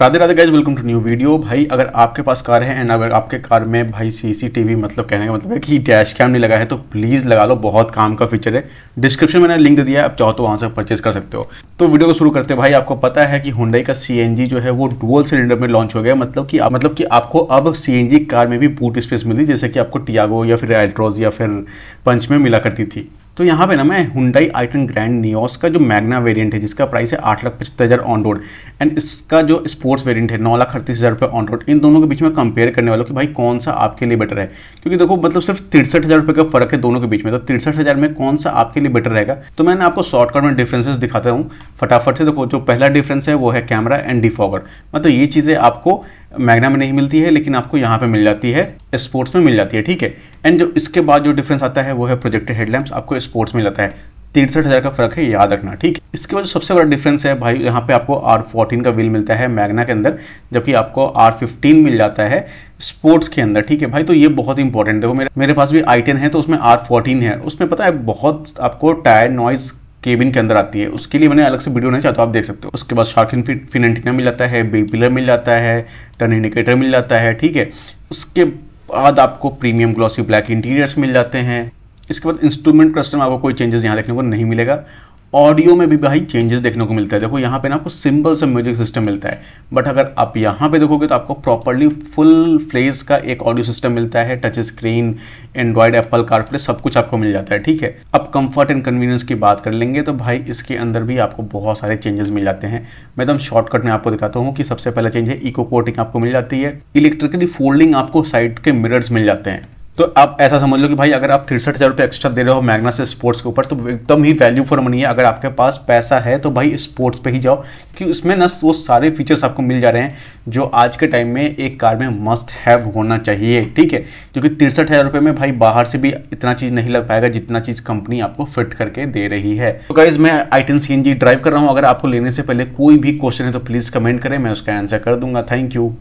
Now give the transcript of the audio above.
Radhe Radhe guys welcome to new video भाई अगर आपके पास कार है एंड अगर आपके कार में भाई सीसीटीवी मतलब कहने का मतलब है कि डैश कैम नहीं लगा है तो प्लीज़ लगा लो बहुत काम का फीचर है डिस्क्रिप्शन में मैंने लिंक दे दिया है आप चाहो तो वहाँ से परचेज कर सकते हो तो वीडियो को शुरू करते हैं भाई आपको पता है कि हुंडई का सी जो है वो डुअल सिलेंडर में लॉन्च हो गया मतलब कि मतलब कि आपको अब सी कार में भी बूट स्पेस मिली जैसे कि आपको टियागो या फिर एल्ट्रोज या फिर पंच में मिला करती थी तो यहाँ पे ना मैं हुंडई आइटन ग्रैंड नियोस का जो मैग्ना वेरिएंट है जिसका प्राइस है आठ लाख पचहत्तर हज़ार ऑन रोड एंड इसका जो स्पोर्ट्स वेरिएंट है नौ लाख अड़तीस हज़ार रुपये ऑन रोड इन दोनों के बीच में कंपेयर करने वालों कि भाई कौन सा आपके लिए बेटर है क्योंकि देखो मतलब सिर्फ तिरसठ हज़ार रुपये का फर्क है दोनों के बीच में तो तिरसठ हज़ार में कौन सा आपके लिए बेटर रहेगा तो मैंने आपको शॉर्टकट में डिफ्रेंसेज दिखाता हूँ फटाफट से देखो जो पहला डिफरेंस है वो है कैमरा एंड डिफॉगर मतलब ये चीज़ें आपको मैगना में नहीं मिलती है लेकिन आपको यहाँ पे मिल जाती है स्पोर्ट्स में मिल जाती है ठीक है एंड जो इसके बाद जो डिफरेंस आता है वो है प्रोजेक्टेड हेडलैम्प्स आपको स्पोर्ट्स में जाता है तिरसठ हज़ार का फर्क है याद रखना ठीक इसके बाद सबसे बड़ा डिफरेंस है भाई यहाँ पे आपको आर फोर्टीन का व्हील मिलता है मैगना के अंदर जबकि आपको आर फिफ्टीन मिल जाता है स्पोर्ट्स के अंदर ठीक है भाई तो ये बहुत इंपॉर्टेंट देखो मेरे मेरे पास भी आई टेन है तो उसमें आर फोर्टीन है उसमें पता है बहुत आपको टायर नॉइज़ केबिन के अंदर आती है उसके लिए मैंने अलग से वीडियो नहीं चाहता तो आप देख सकते हो उसके बाद शार्क इन फिन एंटीना मिल जाता है बी पिलर मिल जाता है टर्न इंडिकेटर मिल जाता है ठीक है उसके बाद आपको प्रीमियम ग्लॉसी ब्लैक इंटीरियर्स मिल जाते हैं इसके बाद इंस्ट्रूमेंट कस्टम आपको कोई चेंजेस यहाँ देखने को नहीं मिलेगा ऑडियो में भी भाई चेंजेस देखने को मिलता है देखो यहाँ पे ना आपको सिंपल सा म्यूजिक सिस्टम मिलता है बट अगर आप यहाँ पे देखोगे तो आपको प्रॉपरली फुल फ्लेज का एक ऑडियो सिस्टम मिलता है touch screen Android Apple CarPlay सब कुछ आपको मिल जाता है ठीक है अब कंफर्ट एंड कन्वीनियंस की बात कर लेंगे तो भाई इसके अंदर भी आपको बहुत सारे चेंजेस मिल जाते हैं मैं एकदम शॉर्टकट में आपको दिखाता हूँ कि सबसे पहला चेंज है इको कोटिंग आपको मिल जाती है इलेक्ट्रिकली फोल्डिंग आपको साइड के मिरर्स मिल जाते हैं तो आप ऐसा समझ लो कि भाई अगर आप तिरसठ हज़ार रुपये एक्स्ट्रा दे रहे हो मैग्ना से स्पोर्ट्स के ऊपर तो एकदम ही वैल्यू फॉर मनी है अगर आपके पास पैसा है तो भाई स्पोर्ट्स पे ही जाओ क्योंकि उसमें ना वो सारे फीचर्स आपको मिल जा रहे हैं जो आज के टाइम में एक कार में मस्ट हैव होना चाहिए ठीक है क्योंकि तिरसठ हज़ार रुपये में भाई बाहर से भी इतना चीज़ नहीं लग पाएगा जितना चीज़ कंपनी आपको फिट करके दे रही है तो गाइज मैं i ten C N G drive कर रहा हूँ अगर आपको लेने से पहले कोई भी क्वेश्चन है तो प्लीज़ कमेंट करें मैं उसका आंसर कर दूंगा थैंक यू